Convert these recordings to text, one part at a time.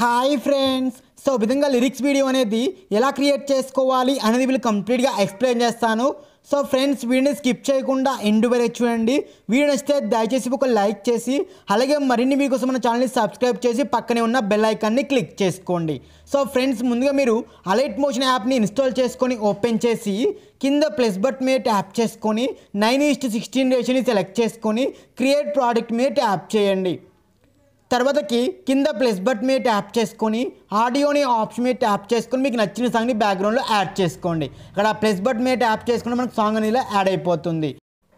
hi friends so విధంగా lyrics video అనేది ఎలా క్రియేట్ చేసుకోవాలి అనేది వీళ్ళు కంప్లీట్గా ఎక్స్ప్లెయిన్ చేస్తాను సో ఫ్రెండ్స్ వీడియోని స్కిప్ చేయకుండా ఎండు వరకు చూడండి వీడియో నచ్చితే దయచేసి ఒక లైక్ చేసి అలాగే మరిన్ని మీకోసం మన ఛానల్ని సబ్స్క్రైబ్ చేసి పక్కనే ఉన్న బెల్ ఐకాన్ని క్లిక్ చేసుకోండి సో ఫ్రెండ్స్ ముందుగా మీరు అలైట్ మోషన్ యాప్ని ఇన్స్టాల్ చేసుకొని ఓపెన్ చేసి కింద ప్లస్ బట్ మీద ట్యాప్ చేసుకొని నైన్ ఈస్ట్ సిక్స్టీన్ రేషన్ని సెలెక్ట్ చేసుకొని క్రియేట్ ప్రోడక్ట్ మీద ట్యాప్ చేయండి తర్వాతకి కింద ప్లస్ బట్ మీద ట్యాప్ చేసుకొని ఆడియోని ఆప్షన్ మీద ట్యాప్ చేసుకొని మీకు నచ్చిన సాంగ్ని బ్యాక్గ్రౌండ్లో యాడ్ చేసుకోండి ఇక్కడ ప్లస్ బట్ మీద ట్యాప్ చేసుకుని మనకు సాంగ్ అనేది యాడ్ అయిపోతుంది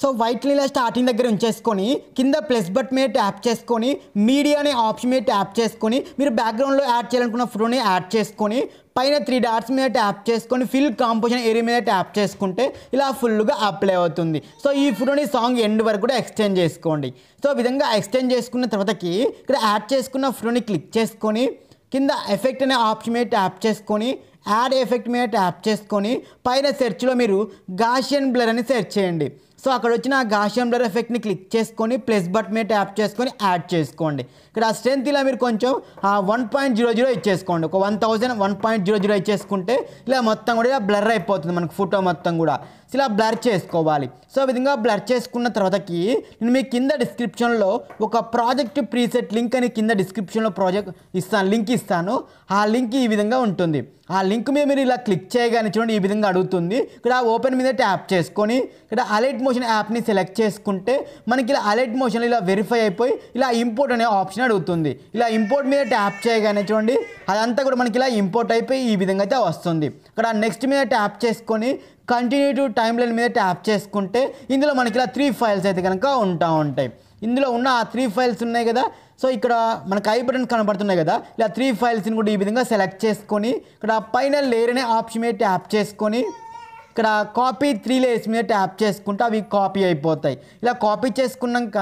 సో వైట్ నీళ్ళ స్టార్టింగ్ దగ్గర ఉంచేసుకొని కింద ప్లస్ బట్ మీద ట్యాప్ చేసుకొని మీడియా అనే ఆప్షన్ మీద ట్యాప్ చేసుకొని మీరు బ్యాక్గ్రౌండ్లో యాడ్ చేయాలనుకున్న ఫోటోని యాడ్ చేసుకొని పైన త్రీ డాట్స్ మీద ట్యాప్ చేసుకొని ఫిల్ కాంపోజిషన్ ఏరియా మీద ట్యాప్ చేసుకుంటే ఇలా ఫుల్గా అప్లై అవుతుంది సో ఈ ఫోటోని సాంగ్ ఎండ్ వరకు కూడా ఎక్స్టెండ్ చేసుకోండి సో విధంగా ఎక్స్టెండ్ చేసుకున్న తర్వాతకి ఇక్కడ యాడ్ చేసుకున్న ఫోటోని క్లిక్ చేసుకొని కింద ఎఫెక్ట్ అనే ఆప్షన్ మీద ట్యాప్ చేసుకొని యాడ్ ఎఫెక్ట్ మీద ట్యాప్ చేసుకొని పైన సెర్చ్లో మీరు గాషియన్ బ్లర్ అని సెర్చ్ చేయండి సో అక్కడ వచ్చిన గాషియం బ్లర్ ఎఫెక్ట్ని క్లిక్ చేసుకొని ప్లస్ బట్ మీద ట్యాప్ చేసుకొని యాడ్ చేసుకోండి ఇక్కడ ఆ స్ట్రెంత్ ఇలా మీరు కొంచెం వన్ పాయింట్ జీరో జీరో ఇచ్చేసుకోండి ఒక one thousand one point zero zero ఇచ్చేసుకుంటే ఇలా మొత్తం కూడా ఇలా బ్లర్ అయిపోతుంది మనకు ఫోటో మొత్తం కూడా ఇలా బ్లర్ చేసుకోవాలి సో విధంగా బ్లర్ చేసుకున్న తర్వాతకి నేను మీ కింద డిస్క్రిప్షన్లో ఒక ప్రాజెక్ట్ ప్రీసెట్ లింక్ అని కింద డిస్క్రిప్షన్లో ప్రాజెక్ట్ ఇస్తాను లింక్ ఇస్తాను ఆ లింక్ ఈ విధంగా ఉంటుంది ఆ లింక్ మీద మీరు ఇలా క్లిక్ చేయగానే చూడండి ఈ విధంగా అడుగుతుంది ఇక్కడ ఓపెన్ మీద ట్యాప్ చేసుకొని ఇక్కడ అలర్ట్ మోషన్ యాప్ని సెలెక్ట్ చేసుకుంటే మనకి ఇలా అలర్ట్ మోషన్ ఇలా వెరిఫై అయిపోయి ఇలా ఇంపోర్ట్ అనే ఆప్షన్ అడుగుతుంది ఇలా ఇంపోర్ట్ మీద ట్యాప్ చేయగానే చూడండి అదంతా కూడా మనకి ఇలా ఇంపోర్ట్ అయిపోయి ఈ విధంగా అయితే వస్తుంది ఇక్కడ నెక్స్ట్ మీద ట్యాప్ చేసుకొని కంటిన్యూ టు టైమ్ లైన్ మీద ట్యాప్ చేసుకుంటే ఇందులో మనకి ఇలా త్రీ ఫైల్స్ అయితే కనుక ఉంటా ఉంటాయి ఇందులో ఉన్న ఆ త్రీ ఫైల్స్ ఉన్నాయి కదా సో ఇక్కడ మనకు ఐ బటన్స్ కనబడుతున్నాయి కదా ఇలా త్రీ ఫైల్స్ని కూడా ఈ విధంగా సెలెక్ట్ చేసుకొని ఇక్కడ పైన లేరనే ఆప్షన్ మీద ట్యాప్ చేసుకొని ఇక్కడ కాపీ త్రీ లేయర్స్ మీద ట్యాప్ చేసుకుంటే అవి కాపీ అయిపోతాయి ఇలా కాపీ చేసుకున్నాక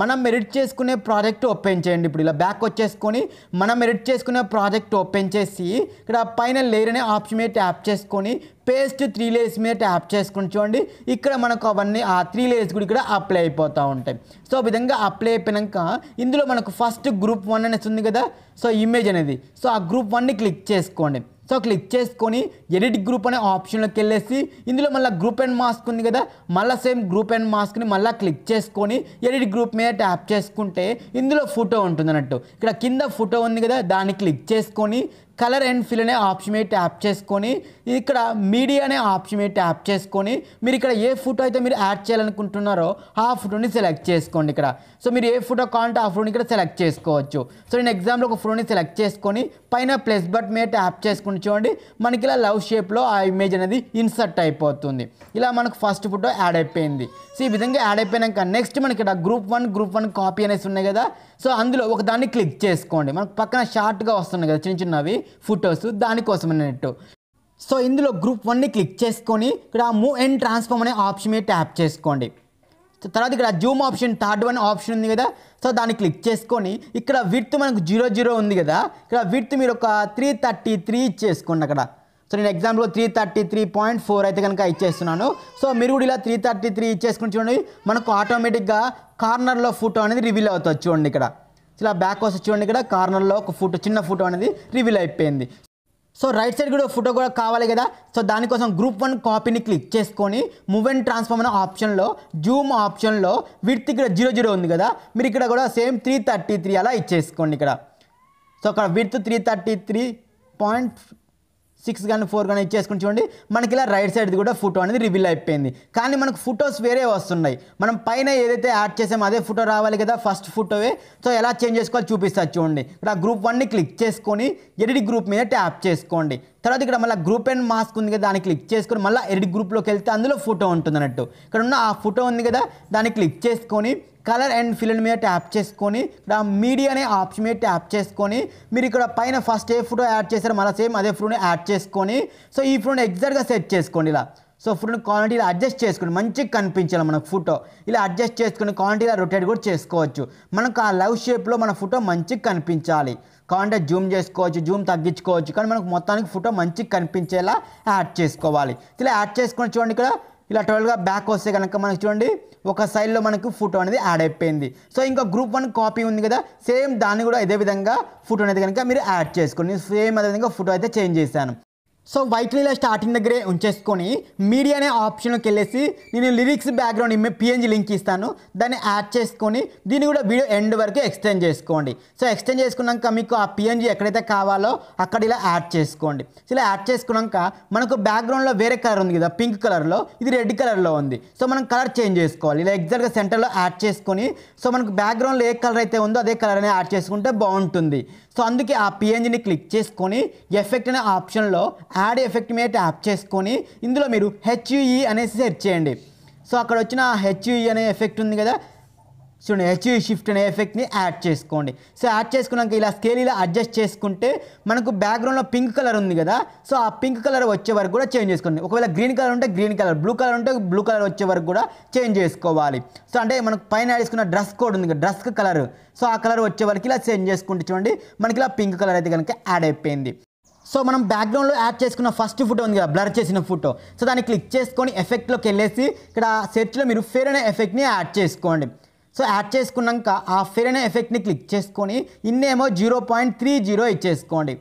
మనం ఎడిట్ చేసుకునే ప్రాజెక్ట్ ఓపెన్ చేయండి ఇప్పుడు ఇలా బ్యాక్ వచ్చేసుకొని మనం ఎడిట్ చేసుకునే ప్రాజెక్ట్ ఓపెన్ చేసి ఇక్కడ పైన లేయర్ అనే ఆప్షన్ మీద ట్యాప్ చేసుకొని పేస్ట్ త్రీ లేయర్స్ మీద ట్యాప్ చేసుకుని చూడండి ఇక్కడ మనకు అవన్నీ ఆ త్రీ లేయర్స్ కూడా ఇక్కడ అప్లై అయిపోతూ ఉంటాయి సో విధంగా అప్లై అయిపోయాక ఇందులో మనకు ఫస్ట్ గ్రూప్ వన్ అనేసి ఉంది కదా సో ఇమేజ్ అనేది సో ఆ గ్రూప్ వన్ని క్లిక్ చేసుకోండి సో క్లిక్ చేసుకొని ఎడిట్ గ్రూప్ అనే ఆప్షన్లోకి వెళ్ళేసి ఇందులో మళ్ళీ గ్రూప్ అండ్ మాస్క్ ఉంది కదా మళ్ళీ సేమ్ గ్రూప్ అండ్ మాస్క్ని మళ్ళీ క్లిక్ చేసుకొని ఎడిట్ గ్రూప్ మీద ట్యాప్ చేసుకుంటే ఇందులో ఫోటో ఉంటుంది అన్నట్టు ఇక్కడ కింద ఫోటో ఉంది కదా దాన్ని క్లిక్ చేసుకొని కలర్ అండ్ ఫిల్ అనే ఆప్షన్ మీద ట్యాప్ చేసుకొని ఇక్కడ మీడియా అనే ఆప్షన్ మీద ట్యాప్ చేసుకొని మీరు ఇక్కడ ఏ ఫోటో అయితే మీరు యాడ్ చేయాలనుకుంటున్నారో ఆ ఫోటోని సెలెక్ట్ చేసుకోండి ఇక్కడ సో మీరు ఏ ఫోటో కావాలంటే ఆ ఫోటోని ఇక్కడ సెలెక్ట్ చేసుకోవచ్చు సో నేను ఎగ్జాంపుల్ ఒక ఫోటోని సెలెక్ట్ చేసుకొని పైన ప్లస్ బట్ మీద ట్యాప్ చేసుకుని చూడండి మనకి ఇలా లవ్ షేప్లో ఆ ఇమేజ్ అనేది ఇన్సర్ట్ అయిపోతుంది ఇలా మనకు ఫస్ట్ ఫోటో యాడ్ అయిపోయింది సో ఈ విధంగా యాడ్ అయిపోయినాక నెక్స్ట్ మనకి ఇక్కడ group one group one copy అనేసి ఉన్నాయి కదా సో అందులో ఒకదాన్ని క్లిక్ చేసుకోండి మనకు పక్కన షార్ట్గా వస్తున్నాయి కదా చిన్న చిన్నవి ఫొటోస్ దానికోసం అన్నట్టు సో ఇందులో గ్రూప్ వన్ని క్లిక్ చేసుకొని ఇక్కడ మూవ్ అండ్ ట్రాన్స్ఫార్మ్ అనే ఆప్షన్ మీద ట్యాప్ చేసుకోండి తర్వాత ఇక్కడ zoom option third one option ఉంది కదా సో దాన్ని క్లిక్ చేసుకొని ఇక్కడ విడ్త్ మనకు జీరో జీరో ఉంది కదా ఇక్కడ విడ్త్ మీరు ఒక త్రీ థర్టీ త్రీ ఇచ్చేసుకోండి అక్కడ సో నేను example three thirty three point four అయితే కనుక ఇచ్చేస్తున్నాను సో మీరు కూడా ఇలా త్రీ థర్టీ త్రీ ఇచ్చేసుకుని చూడండి మనకు ఆటోమేటిక్గా కార్నర్లో ఫోటో అనేది రివీల్ అవుతుంది చూడండి ఇక్కడ ఇలా బ్యాక్ వస్తే చూడండి ఇక్కడ కార్నర్లో ఒక ఫోటో చిన్న ఫోటో అనేది రివీల్ అయిపోయింది సో రైట్ సైడ్ కూడా ఫోటో కూడా కావాలి కదా సో దానికోసం గ్రూప్ వన్ కాపీని క్లిక్ చేసుకొని మూవ్ అండ్ ట్రాన్స్ఫార్మ్ అనే ఆప్షన్లో జూమ్ ఆప్షన్లో విడ్త్ ఇక్కడ జీరో జీరో ఉంది కదా మీరు ఇక్కడ కూడా సేమ్ త్రీ థర్టీ త్రీ అలా ఇచ్చేసుకోండి ఇక్కడ సో అక్కడ width three thirty three point six కానీ ఫోర్ కానీ ఇచ్చేసుకుని చూడండి మనకి ఇలా రైట్ సైడ్ది కూడా ఫోటో అనేది రివీల్ అయిపోయింది కానీ మనకు ఫొటోస్ వేరే వస్తున్నాయి మనం పైన ఏదైతే యాడ్ చేసామో అదే ఫోటో రావాలి కదా ఫస్ట్ ఫోటోవే సో ఎలా చేంజ్ చేసుకోవాలో చూపిస్తారు చూడండి ఇక్కడ గ్రూప్ వన్ని క్లిక్ చేసుకొని ఎడిట్ గ్రూప్ మీద ట్యాప్ చేసుకోండి తర్వాత ఇక్కడ మళ్ళీ గ్రూప్ అండ్ మాస్క్ ఉంది కదా దాన్ని క్లిక్ చేసుకొని మళ్ళీ ఎడిట్ గ్రూప్లోకి వెళ్తే అందులో ఫోటో ఉంటుంది అన్నట్టు ఇక్కడ ఉన్న ఆ ఫోటో ఉంది కదా దాన్ని క్లిక్ చేసుకొని కలర్ అండ్ ఫిల్ మీద ట్యాప్ చేసుకొని ఇక్కడ మీడియా అనే ఆప్షన్ మీద ట్యాప్ చేసుకొని మీరు ఇక్కడ పైన ఫస్ట్ ఏ ఫోటో యాడ్ చేశారు మళ్ళీ సేమ్ అదే ఫోటోని యాడ్ చేసుకొని సో ఈ ఫోటోని ఎగ్జాక్ట్గా సెట్ చేసుకోండి ఇలా సో ఫుడ్ని క్వాలిటీలో అడ్జస్ట్ చేసుకుని మంచిగా కనిపించాలి మనకు ఫోటో ఇలా అడ్జస్ట్ చేసుకుని క్వాలిటీలో రొటేట్ కూడా చేసుకోవచ్చు మనకు ఆ లవ్ షేప్లో మన ఫోటో మంచిగా కనిపించాలి కావాలంటే జూమ్ చేసుకోవచ్చు జూమ్ తగ్గించుకోవచ్చు కానీ మనకు మొత్తానికి ఫోటో మంచిగా కనిపించేలా యాడ్ చేసుకోవాలి ఇలా యాడ్ చేసుకుని చూడండి ఇక్కడ ఇలా టోటల్గా బ్యాక్ వస్తే కనుక మనకి చూడండి ఒక సైడ్లో మనకు ఫోటో అనేది యాడ్ అయిపోయింది సో ఇంకా గ్రూప్ వన్ కాపీ ఉంది కదా సేమ్ దాన్ని కూడా ఇదే విధంగా ఫోటో అనేది కనుక మీరు యాడ్ చేసుకోండి సేమ్ అదే విధంగా ఫోటో అయితే చేంజ్ చేశాను సో వైట్ లీలా స్టార్టింగ్ దగ్గరే ఉంచేసుకొని మీడియా అనే ఆప్షన్కి వెళ్ళేసి నేను lyrics background image PNG link ఇస్తాను దాన్ని యాడ్ చేసుకొని దీన్ని కూడా వీడియో ఎండ్ వరకు ఎక్స్టెండ్ చేసుకోండి సో ఎక్స్టెండ్ చేసుకున్నాక మీకు ఆ పిఎన్జి ఎక్కడైతే కావాలో అక్కడ ఇలా యాడ్ చేసుకోండి ఇలా యాడ్ చేసుకున్నాక మనకు బ్యాక్గ్రౌండ్లో వేరే కలర్ ఉంది కదా పింక్ కలర్లో ఇది రెడ్ కలర్లో ఉంది సో మనం కలర్ చేంజ్ చేసుకోవాలి ఇలా ఎగ్జాక్ట్గా సెంటర్లో యాడ్ చేసుకొని సో మనకు బ్యాక్గ్రౌండ్లో ఏ కలర్ అయితే ఉందో అదే కలర్ అనేది యాడ్ చేసుకుంటే బాగుంటుంది సో అందుకే ఆ పిఎన్జిని క్లిక్ చేసుకొని ఎఫెక్ట్ అనే ఆప్షన్లో యాడ్ ఎఫెక్ట్ మీద ట్యాప్ చేసుకొని ఇందులో మీరు హెచ్యుఈ e అనేసి సెర్చ్ చేయండి సో అక్కడ వచ్చిన హెచ్యుఈ e అనే ఎఫెక్ట్ ఉంది కదా చూడండి హెచ్ఈ షిఫ్ట్ అనే ఎఫెక్ట్ని యాడ్ చేసుకోండి సో యాడ్ చేసుకున్నాక ఇలా స్కేల్ ఇలా అడ్జస్ట్ చేసుకుంటే మనకు బ్యాక్గ్రౌండ్లో పింక్ కలర్ ఉంది కదా సో ఆ పింక్ కలర్ వచ్చే వరకు కూడా చేంజ్ చేసుకోండి ఒకవేళ గ్రీన్ కలర్ ఉంటే గ్రీన్ కలర్ బ్లూ కలర్ ఉంటే బ్లూ కలర్ వచ్చే వరకు కూడా చేంజ్ చేసుకోవాలి సో అంటే మనకు పైన యాడ్ చేసుకున్న డ్రెస్ కోడ్ ఉంది కదా డ్రెస్ కలర్ సో ఆ కలర్ వచ్చే వరకు ఇలా చేంజ్ చేసుకుంటే చూడండి మనకి ఇలా పింక్ కలర్ అయితే కనుక యాడ్ అయిపోయింది సో మనం బ్యాక్గ్రౌండ్లో యాడ్ చేసుకున్న ఫస్ట్ ఫోటో ఉంది కదా బ్లర్ చేసిన ఫోటో సో దాన్ని క్లిక్ చేసుకొని ఎఫెక్ట్లోకి వెళ్ళేసి ఇక్కడ సెర్చ్లో మీరు ఫేర్ అనే ఎఫెక్ట్ని యాడ్ చేసుకోండి సో యాడ్ చేసుకున్నాక ఆ అనే ఎఫెక్ట్ని క్లిక్ చేసుకొని ఇన్నేమో జీరో పాయింట్ త్రీ జీరో ఇచ్చేసుకోండి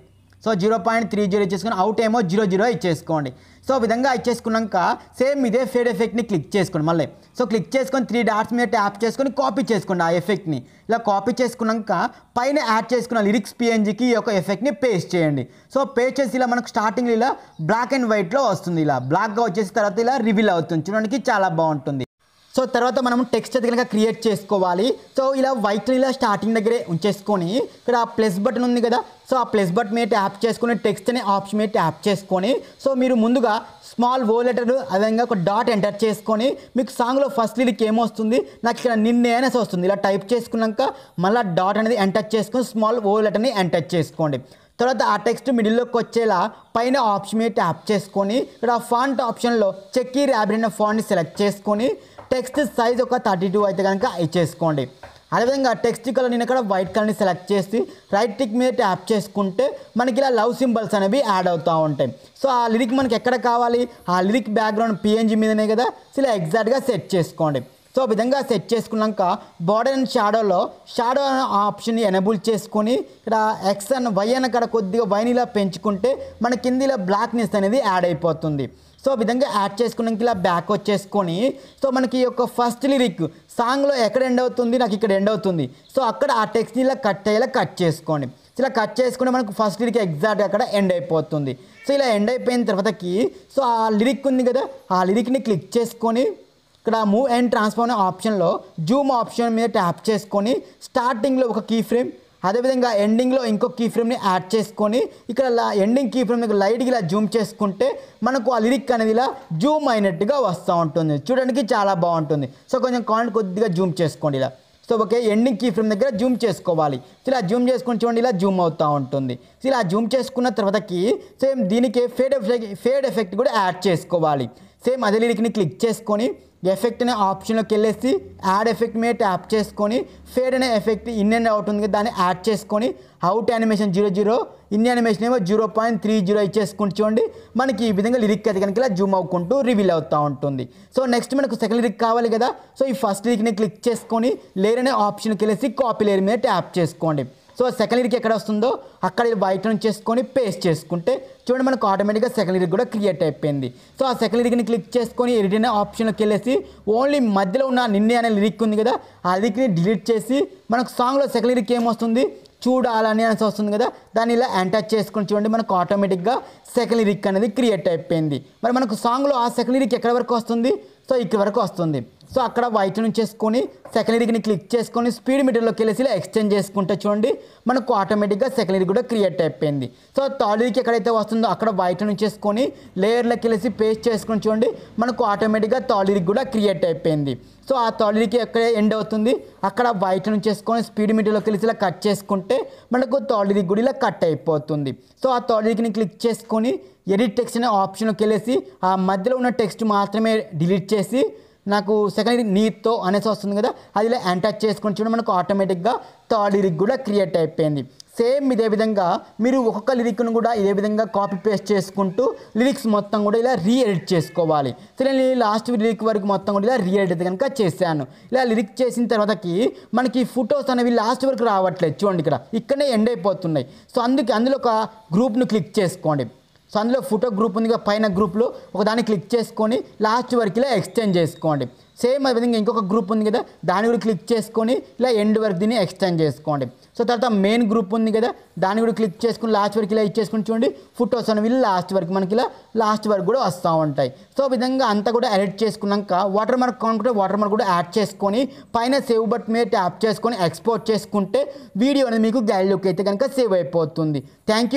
so zero point three zero ఇచ్చేసుకొని అవుట్ ఏమో జీరో జీరో ఇచ్చేసుకోండి సో విధంగా ఇచ్చేసుకున్నాక సేమ్ ఇదే ఫేడ్ ఎఫెక్ట్ని క్లిక్ చేసుకోండి మళ్ళీ సో క్లిక్ చేసుకొని త్రీ డాట్స్ మీద ట్యాప్ చేసుకొని కాపీ చేసుకోండి ఆ ఎఫెక్ట్ని ఇలా కాపీ చేసుకున్నాక పైన యాడ్ చేసుకున్న లిరిక్స్ పిఎన్జికి ఈ యొక్క ఎఫెక్ట్ని పేస్ట్ చేయండి సో పేస్ట్ చేసి ఇలా మనకు స్టార్టింగ్ ఇలా బ్లాక్ అండ్ వైట్లో వస్తుంది ఇలా బ్లాక్గా వచ్చేసిన తర్వాత ఇలా రివీల్ అవుతుంది చూడడానికి చాలా బాగుంటుంది సో తర్వాత మనం టెక్స్ట్ అయితే కనుక క్రియేట్ చేసుకోవాలి సో ఇలా వైట్ ఇలా స్టార్టింగ్ దగ్గరే ఉంచేసుకొని ఇక్కడ ఆ ప్లస్ బటన్ ఉంది కదా సో ఆ ప్లస్ బటన్ మీద ట్యాప్ చేసుకుని టెక్స్ట్ అనే ఆప్షన్ మీద ట్యాప్ చేసుకొని సో మీరు ముందుగా స్మాల్ ఓ లెటర్ అదేవిధంగా ఒక డాట్ ఎంటర్ చేసుకొని మీకు సాంగ్లో ఫస్ట్ లిరిక్ ఏమొస్తుంది నాకు ఇక్కడ నిన్నే అనేసి వస్తుంది ఇలా టైప్ చేసుకున్నాక మళ్ళీ డాట్ అనేది ఎంటర్ చేసుకొని స్మాల్ ఓ లెటర్ని ఎంటర్ చేసుకోండి తర్వాత ఆ టెక్స్ట్ మిడిల్లోకి వచ్చేలా పైన ఆప్షన్ మీద ట్యాప్ చేసుకొని ఇక్కడ ఆ ఫాంట్ ఆప్షన్లో చెక్కీ ర్యాబిన్ అనే ఫాంట్ని సెలెక్ట్ చేసుకొని టెక్స్ట్ సైజ్ ఒక థర్టీ టూ అయితే కనుక ఇచ్చేసుకోండి అదేవిధంగా టెక్స్ట్ కలర్ నేను ఇక్కడ వైట్ కలర్ని సెలెక్ట్ చేసి రైట్ టిక్ మీద ట్యాప్ చేసుకుంటే మనకి ఇలా లవ్ సింబల్స్ అనేవి యాడ్ అవుతూ ఉంటాయి సో ఆ లిరిక్ మనకి ఎక్కడ కావాలి ఆ లిరిక్ బ్యాక్గ్రౌండ్ పిఎన్జీ మీదనే కదా సో ఇలా ఎగ్జాక్ట్గా సెట్ చేసుకోండి సో విధంగా సెట్ చేసుకున్నాక బార్డర్ అండ్ షాడోలో షాడో అనే ఆప్షన్ని ఎనేబుల్ చేసుకొని ఇక్కడ ఎక్స్ అండ్ వై అని ఇక్కడ కొద్దిగా వైని ఇలా పెంచుకుంటే మన కింద ఇలా బ్లాక్నెస్ అనేది యాడ్ అయిపోతుంది సో విధంగా యాడ్ చేసుకున్నాక ఇలా బ్యాక్ వచ్చేసుకొని సో మనకి ఈ యొక్క ఫస్ట్ లిరిక్ సాంగ్లో ఎక్కడ ఎండ్ అవుతుంది నాకు ఇక్కడ ఎండ్ అవుతుంది సో అక్కడ ఆ టెక్స్ట్ని ఇలా కట్ అయ్యేలా కట్ చేసుకోండి ఇలా కట్ చేసుకుంటే మనకు ఫస్ట్ లిరిక్ ఎగ్జాక్ట్గా అక్కడ ఎండ్ అయిపోతుంది సో ఇలా ఎండ్ అయిపోయిన తర్వాతకి సో ఆ లిరిక్ ఉంది కదా ఆ లిరిక్ని క్లిక్ చేసుకొని ఇక్కడ మూవ్ అండ్ ట్రాన్స్ఫార్మ్ ఆప్షన్లో జూమ్ ఆప్షన్ మీద ట్యాప్ చేసుకొని స్టార్టింగ్లో ఒక కీ ఫ్రేమ్ అదేవిధంగా ఎండింగ్లో ఇంకో కీ ఫ్రేమ్ని యాడ్ చేసుకొని ఇక్కడ ఎండింగ్ కీ ఫ్రేమ్ లైట్గా ఇలా జూమ్ చేసుకుంటే మనకు ఆ లిరిక్ అనేది ఇలా జూమ్ అయినట్టుగా వస్తూ ఉంటుంది చూడడానికి చాలా బాగుంటుంది సో కొంచెం కాయింట్ కొద్దిగా జూమ్ చేసుకోండి ఇలా so okay ending key frame దగ్గర జూమ్ చేసుకోవాలి ఇలా జూమ్ చేసుకుని చూడండి ఇలా జూమ్ అవుతూ ఉంటుంది ఇలా జూమ్ చేసుకున్న తర్వాతకి సేమ్ దీనికి ఫేడ్ ఎఫెక్ట్ ఫేడ్ ఎఫెక్ట్ కూడా యాడ్ చేసుకోవాలి సేమ్ అదే లిరిక్ని క్లిక్ చేసుకొని ఎఫెక్ట్ అనే ఆప్షన్లోకి వెళ్ళేసి యాడ్ ఎఫెక్ట్ మీద ట్యాప్ చేసుకొని ఫేడ్ అనే ఎఫెక్ట్ ఇన్ అండ్ అవుట్ ఉంది దాన్ని యాడ్ చేసుకొని out animation zero zero in animation ఏమో జీరో పాయింట్ త్రీ జీరో ఇచ్చేసుకుంటూ చూడండి మనకి ఈ విధంగా లిరిక్ అది కనుక ఇలా జూమ్ అవుకుంటూ రివీల్ అవుతూ ఉంటుంది సో నెక్స్ట్ మనకు సెకండ్ లిరిక్ కావాలి కదా సో ఈ ఫస్ట్ లిరిక్ని క్లిక్ చేసుకొని లేరనే ఆప్షన్కి వెళ్ళేసి కాపీ లేర్ మీద ట్యాప్ చేసుకోండి సో సెకండ్ ఇయర్కి ఎక్కడ వస్తుందో అక్కడ వైట్ రన్ చేసుకొని పేస్ట్ చేసుకుంటే చూడండి మనకు ఆటోమేటిక్గా సెకండ్ లిరిక్ కూడా క్రియేట్ అయిపోయింది సో ఆ సెకండ్ లిరిక్ని క్లిక్ చేసుకొని ఎడిట్ ఆప్షన్లోకి వెళ్ళేసి ఓన్లీ మధ్యలో ఉన్న నిన్నే అనే లిరిక్ ఉంది కదా ఆ లిరిక్ని డిలీట్ చేసి మనకు సాంగ్లో సెకండ్ ఇయర్కి ఏమొస్తుంది చూడాలని అనేసి వస్తుంది కదా దాన్ని ఇలా ఎంటర్ చేసుకుని చూడండి మనకు ఆటోమేటిక్గా సెకండ్ లిరిక్ అనేది క్రియేట్ అయిపోయింది మరి మనకు సాంగ్లో ఆ సెకండ్ లిరిక్ ఎక్కడి వరకు వస్తుంది సో ఇక్కడి వరకు వస్తుంది సో అక్కడ వైట్ నుంచి చేసుకొని సెకండ్ ఇరిగిని క్లిక్ చేసుకొని స్పీడ్ మీటర్లోకి వెళ్ళేసి ఇలా ఎక్స్చేంజ్ చేసుకుంటే చూడండి మనకు ఆటోమేటిక్గా సెకండ్ ఇరిగి కూడా క్రియేట్ అయిపోయింది సో థర్డ్ ఇరికి ఎక్కడైతే వస్తుందో అక్కడ వైట్ నుంచి చేసుకొని లేయర్లోకి వెళ్ళేసి పేస్ట్ చేసుకుని చూడండి మనకు ఆటోమేటిక్గా థర్డ్ ఇరికి కూడా క్రియేట్ అయిపోయింది సో ఆ ఇరికి ఎక్కడ ఎండ్ అవుతుంది అక్కడ వైట్ నుంచి చేసుకొని స్పీడ్ మీటర్లోకి వెళ్ళి ఇలా కట్ చేసుకుంటే మనకు థర్డ్కి కూడా ఇలా కట్ అయిపోతుంది సో ఆ ఇరికిని క్లిక్ చేసుకొని ఎడిట్ టెక్స్ట్ అనే ఆప్షన్కి వెళ్ళేసి ఆ మధ్యలో ఉన్న టెక్స్ట్ మాత్రమే డిలీట్ చేసి నాకు సెకండ్ నీతో అనేసి వస్తుంది కదా అది ఇలా అటాచ్ చేసుకుని చూడండి మనకు ఆటోమేటిక్గా థర్డ్ ఇరిగ్ కూడా క్రియేట్ అయిపోయింది సేమ్ ఇదే విధంగా మీరు ఒక్కొక్క లిరిక్ను కూడా ఇదే విధంగా కాపీ పేస్ట్ చేసుకుంటూ లిరిక్స్ మొత్తం కూడా ఇలా రీఎడిట్ చేసుకోవాలి సరే నేను లాస్ట్ లిరిక్ వరకు మొత్తం కూడా ఇలా రీఎడిట్ కనుక చేశాను ఇలా లిరిక్ చేసిన తర్వాతకి మనకి ఫొటోస్ అనేవి లాస్ట్ వరకు రావట్లేదు చూడండి ఇక్కడ ఇక్కడనే ఎండ్ అయిపోతున్నాయి సో అందుకే అందులో ఒక గ్రూప్ను క్లిక్ చేసుకోండి సో అందులో ఫోటో గ్రూప్ కదా పైన గ్రూప్లో ఒకదాన్ని క్లిక్ చేసుకొని లాస్ట్ వరకు ఇలా ఎక్స్టెండ్ చేసుకోండి సేమ్ విధంగా ఇంకొక గ్రూప్ ఉంది కదా దాని కూడా క్లిక్ చేసుకొని ఇలా ఎండ్ వరకు దీన్ని ఎక్స్టెండ్ చేసుకోండి సో తర్వాత మెయిన్ గ్రూప్ ఉంది కదా దాన్ని కూడా క్లిక్ చేసుకుని లాస్ట్ వరకు ఇలా ఇచ్చేసుకుని చూడండి ఫోటోస్ అనేవి లాస్ట్ వరకు మనకి ఇలా లాస్ట్ వరకు కూడా వస్తూ ఉంటాయి సో విధంగా అంతా కూడా ఎడిట్ చేసుకున్నాక వాటర్ మార్క్ కానుకుంటే వాటర్ మార్క్ కూడా యాడ్ చేసుకొని పైన సేవ్ బట్ మీద ట్యాప్ చేసుకొని ఎక్స్పోర్ట్ చేసుకుంటే వీడియో అనేది మీకు గైడ్ లుక్ అయితే కనుక సేవ్ అయిపోతుంది థ్యాంక్ యూ